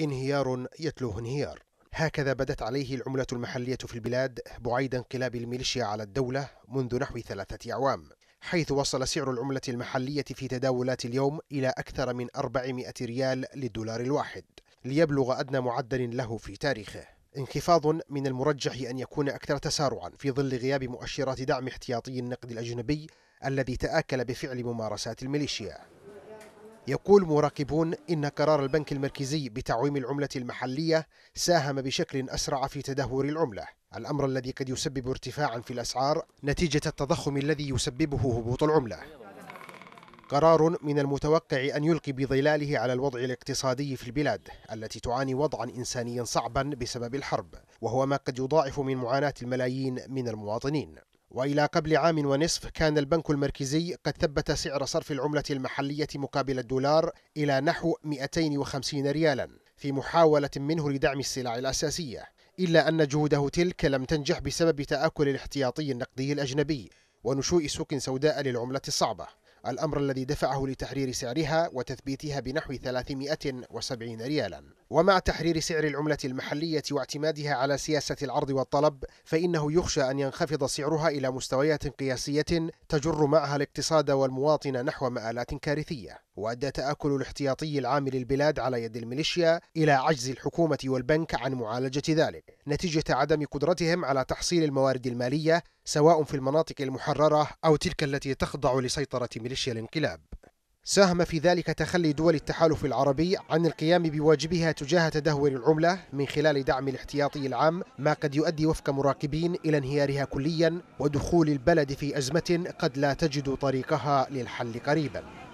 انهيار يتلوه انهيار هكذا بدت عليه العملة المحلية في البلاد بعيد انقلاب الميليشيا على الدولة منذ نحو ثلاثة أعوام حيث وصل سعر العملة المحلية في تداولات اليوم إلى أكثر من 400 ريال للدولار الواحد ليبلغ أدنى معدل له في تاريخه انخفاض من المرجح أن يكون أكثر تسارعا في ظل غياب مؤشرات دعم احتياطي النقد الأجنبي الذي تآكل بفعل ممارسات الميليشيا يقول مراقبون إن قرار البنك المركزي بتعويم العملة المحلية ساهم بشكل أسرع في تدهور العملة الأمر الذي قد يسبب ارتفاعا في الأسعار نتيجة التضخم الذي يسببه هبوط العملة قرار من المتوقع أن يلقي بظلاله على الوضع الاقتصادي في البلاد التي تعاني وضعا إنسانيا صعبا بسبب الحرب وهو ما قد يضاعف من معاناة الملايين من المواطنين وإلى قبل عام ونصف كان البنك المركزي قد ثبت سعر صرف العملة المحلية مقابل الدولار إلى نحو 250 ريالا في محاولة منه لدعم السلع الأساسية إلا أن جهوده تلك لم تنجح بسبب تآكل الاحتياطي النقدي الأجنبي ونشوء سوق سوداء للعملة الصعبة الأمر الذي دفعه لتحرير سعرها وتثبيتها بنحو 370 ريالاً ومع تحرير سعر العملة المحلية واعتمادها على سياسة العرض والطلب فإنه يخشى أن ينخفض سعرها إلى مستويات قياسية تجر معها الاقتصاد والمواطن نحو مآلات كارثية وأدى تآكل الاحتياطي العام للبلاد على يد الميليشيا إلى عجز الحكومة والبنك عن معالجة ذلك نتيجة عدم قدرتهم على تحصيل الموارد المالية سواء في المناطق المحررة أو تلك التي تخضع لسيطرة ميليشيا الانقلاب ساهم في ذلك تخلي دول التحالف العربي عن القيام بواجبها تجاه تدهور العملة من خلال دعم الاحتياطي العام ما قد يؤدي وفق مراقبين إلى انهيارها كليا ودخول البلد في أزمة قد لا تجد طريقها للحل قريبا